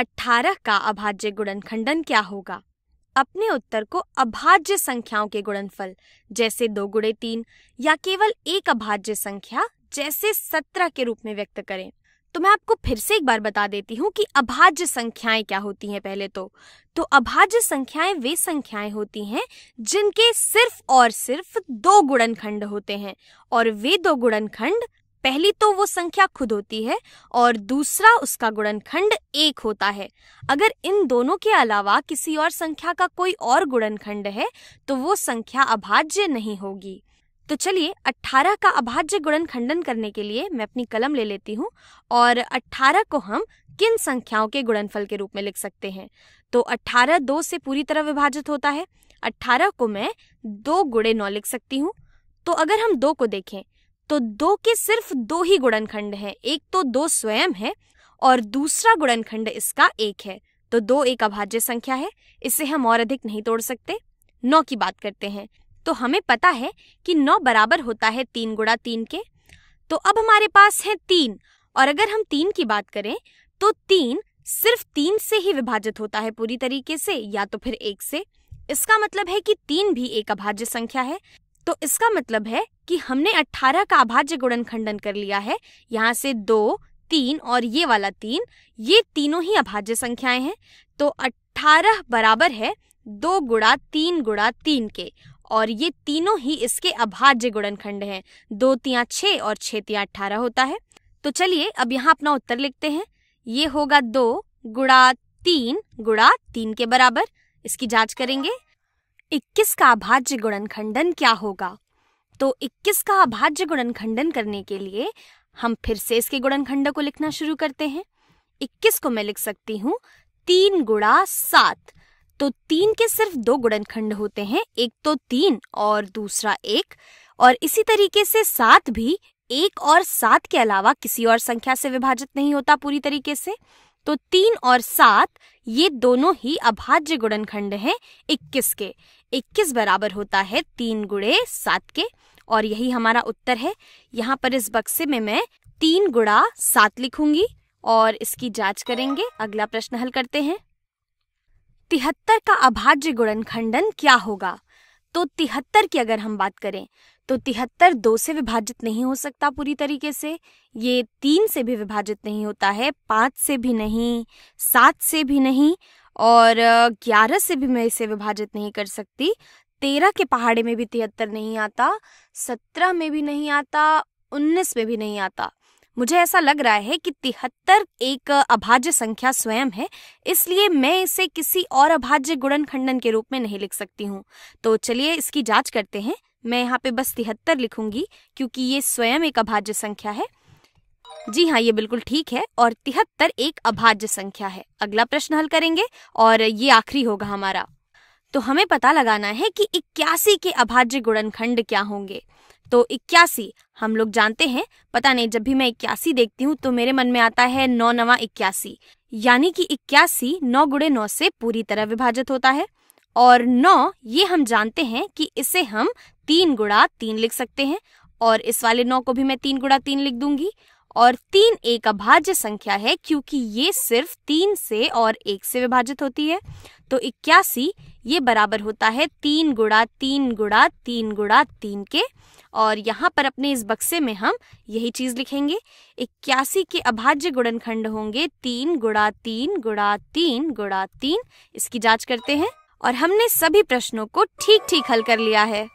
अठारह का अभाज्य गुणनखंडन क्या होगा अपने उत्तर को अभाज्य संख्याओं के गुणनफल जैसे दो गुड़े तीन या केवल एक अभाज्य संख्या जैसे सत्रह के रूप में व्यक्त करें तो मैं आपको फिर से एक बार बता देती हूँ कि अभाज्य संख्याएं क्या होती हैं पहले तो तो अभाज्य संख्याएं वे संख्याएं होती हैं जिनके सिर्फ और सिर्फ दो गुणनखंड होते हैं और वे दो गुणनखंड पहली तो वो संख्या खुद होती है और दूसरा उसका गुणनखंड एक होता है अगर इन दोनों के अलावा किसी और संख्या का कोई और गुणनखंड है तो वो संख्या अभाज्य नहीं होगी तो चलिए 18 का अभाज्य गुणन खंडन करने के लिए मैं अपनी कलम ले लेती हूँ और 18 को हम किन संख्याओं के गुणनफल के रूप में लिख सकते हैं तो 18 दो से पूरी तरह विभाजित होता है 18 को मैं दो गुड़े नौ लिख सकती हूँ तो अगर हम दो को देखें तो दो के सिर्फ दो ही गुणनखंड हैं एक तो दो स्वयं है और दूसरा गुणनखंड इसका एक है तो दो एक अभाज्य संख्या है इसे हम और अधिक नहीं तोड़ सकते नौ की बात करते हैं तो हमें पता है कि नौ बराबर होता है तीन गुणा तीन के तो अब हमारे पास है तीन और अगर हम तीन की बात करें तो तीन सिर्फ तीन से ही विभाजित होता है पूरी तरीके से या तो फिर एक से इसका मतलब है कि तीन भी एक अभाज्य संख्या है तो इसका मतलब है कि हमने 18 का अभाज्य गुणन खंडन कर लिया है यहाँ से दो तीन और ये वाला तीन ये तीनों ही अभाज्य संख्याएं हैं तो 18 बराबर है दो गुड़ा तीन गुड़ा तीन के और ये तीनों ही इसके अभाज्य गुणनखंड हैं दो तिया छः और छः तिया अट्ठारह होता है तो चलिए अब यहाँ अपना उत्तर लिखते हैं ये होगा दो गुड़ा तीन गुड़ा तीन के बराबर इसकी जांच करेंगे 21 का अभाज्य गुणन खंडन क्या होगा तो 21 का अभाज्य गुणन खंडन करने के लिए हम फिर से इसके गुणनखंड को लिखना शुरू करते हैं 21 को मैं लिख सकती हूँ तीन गुणा सात तो तीन के सिर्फ दो गुणनखंड होते हैं एक तो तीन और दूसरा एक और इसी तरीके से सात भी एक और सात के अलावा किसी और संख्या से विभाजित नहीं होता पूरी तरीके से तो तीन और सात ये दोनों ही अभाज्य गुणनखंड हैं इक्कीस के इक्कीस बराबर होता है तीन गुड़े सात के और यही हमारा उत्तर है यहाँ पर इस बक्से में मैं तीन गुड़ा सात लिखूंगी और इसकी जांच करेंगे अगला प्रश्न हल करते हैं तिहत्तर का अभाज्य गुणनखंडन क्या होगा तो तिहत्तर की अगर हम बात करें तो तिहत्तर दो से विभाजित नहीं हो सकता पूरी तरीके से ये तीन से भी विभाजित नहीं होता है पाँच से भी नहीं सात से भी नहीं और ग्यारह से भी मैं इसे विभाजित नहीं कर सकती तेरह के पहाड़े में भी तिहत्तर नहीं आता सत्रह में भी नहीं आता उन्नीस में भी नहीं आता मुझे ऐसा लग रहा है कि तिहत्तर एक अभाज्य संख्या स्वयं है इसलिए मैं इसे किसी और अभाज्य गुणन खंडन के रूप में नहीं लिख सकती हूँ तो चलिए इसकी जांच करते हैं मैं यहाँ पे बस तिहत्तर लिखूंगी क्योंकि ये स्वयं एक अभाज्य संख्या है जी हाँ ये बिल्कुल ठीक है और तिहत्तर एक अभाज्य संख्या है अगला प्रश्न हल करेंगे और ये आखिरी होगा हमारा तो हमें पता लगाना है कि इक्यासी के अभाज्य गुणनखंड क्या होंगे तो इक्यासी हम लोग जानते हैं पता नहीं जब भी मैं इक्यासी देखती हूँ तो मेरे मन में आता है नौ नवा इक्यासी यानी कि इक्यासी नौ गुड़े नौ से पूरी तरह विभाजित होता है और नौ ये हम जानते हैं कि इसे हम तीन गुड़ा तीन लिख सकते हैं और इस वाले नौ को भी मैं तीन गुड़ा तीन लिख दूंगी और तीन एक अभाज्य संख्या है क्योंकि ये सिर्फ तीन से और एक से विभाजित होती है तो इक्यासी ये बराबर होता है तीन गुड़ा तीन गुड़ा तीन गुड़ा तीन के और यहाँ पर अपने इस बक्से में हम यही चीज लिखेंगे इक्यासी के अभाज्य गुणनखंड होंगे तीन गुड़ा तीन गुड़ा तीन गुड़ा तीन इसकी जांच करते हैं और हमने सभी प्रश्नों को ठीक ठीक हल कर लिया है